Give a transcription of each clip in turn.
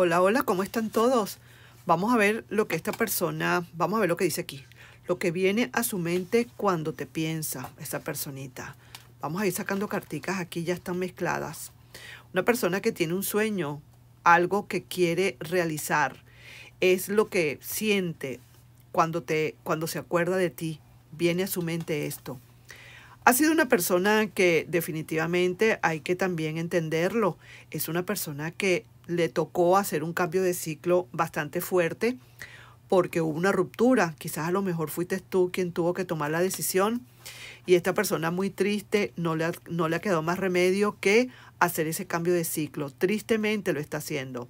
Hola, hola, ¿cómo están todos? Vamos a ver lo que esta persona, vamos a ver lo que dice aquí. Lo que viene a su mente cuando te piensa esa personita. Vamos a ir sacando carticas, aquí ya están mezcladas. Una persona que tiene un sueño, algo que quiere realizar. Es lo que siente cuando, te, cuando se acuerda de ti. Viene a su mente esto. Ha sido una persona que definitivamente hay que también entenderlo. Es una persona que le tocó hacer un cambio de ciclo bastante fuerte porque hubo una ruptura. Quizás a lo mejor fuiste tú quien tuvo que tomar la decisión y esta persona muy triste no le ha, no quedado más remedio que hacer ese cambio de ciclo. Tristemente lo está haciendo.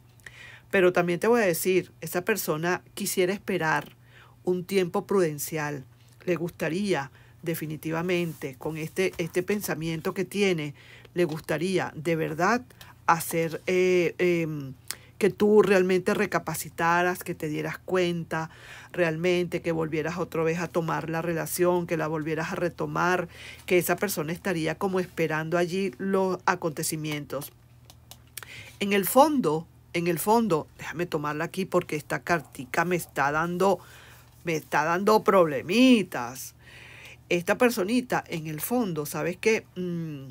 Pero también te voy a decir, esa persona quisiera esperar un tiempo prudencial. Le gustaría definitivamente con este, este pensamiento que tiene, le gustaría de verdad hacer eh, em, que tú realmente recapacitaras, que te dieras cuenta realmente, que volvieras otra vez a tomar la relación, que la volvieras a retomar, que esa persona estaría como esperando allí los acontecimientos. En el fondo, en el fondo, déjame tomarla aquí porque esta cartica me está dando, me está dando problemitas esta personita en el fondo, sabes qué? Mm,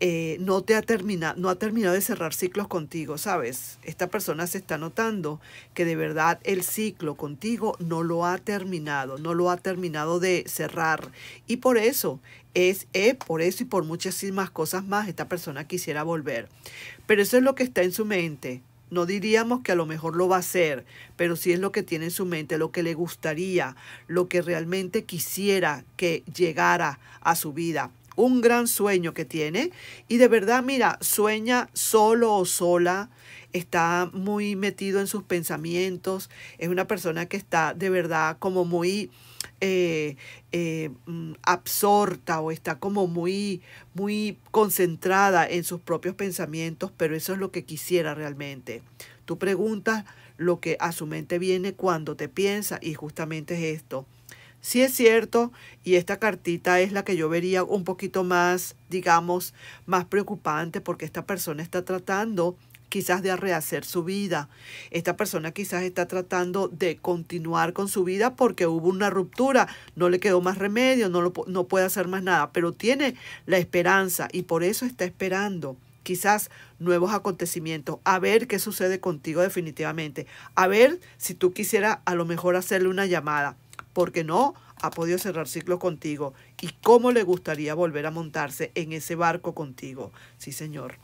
eh, no te ha terminado, no ha terminado de cerrar ciclos contigo, sabes. Esta persona se está notando que de verdad el ciclo contigo no lo ha terminado, no lo ha terminado de cerrar y por eso es, eh, por eso y por muchísimas cosas más esta persona quisiera volver. Pero eso es lo que está en su mente no diríamos que a lo mejor lo va a hacer, pero sí es lo que tiene en su mente, lo que le gustaría, lo que realmente quisiera que llegara a su vida un gran sueño que tiene y de verdad, mira, sueña solo o sola, está muy metido en sus pensamientos, es una persona que está de verdad como muy eh, eh, mm, absorta o está como muy, muy concentrada en sus propios pensamientos, pero eso es lo que quisiera realmente. Tú preguntas lo que a su mente viene cuando te piensa y justamente es esto Sí es cierto, y esta cartita es la que yo vería un poquito más, digamos, más preocupante porque esta persona está tratando quizás de rehacer su vida. Esta persona quizás está tratando de continuar con su vida porque hubo una ruptura, no le quedó más remedio, no, no puede hacer más nada, pero tiene la esperanza y por eso está esperando quizás nuevos acontecimientos, a ver qué sucede contigo definitivamente, a ver si tú quisieras a lo mejor hacerle una llamada porque no ha podido cerrar ciclos contigo y cómo le gustaría volver a montarse en ese barco contigo. Sí, señor.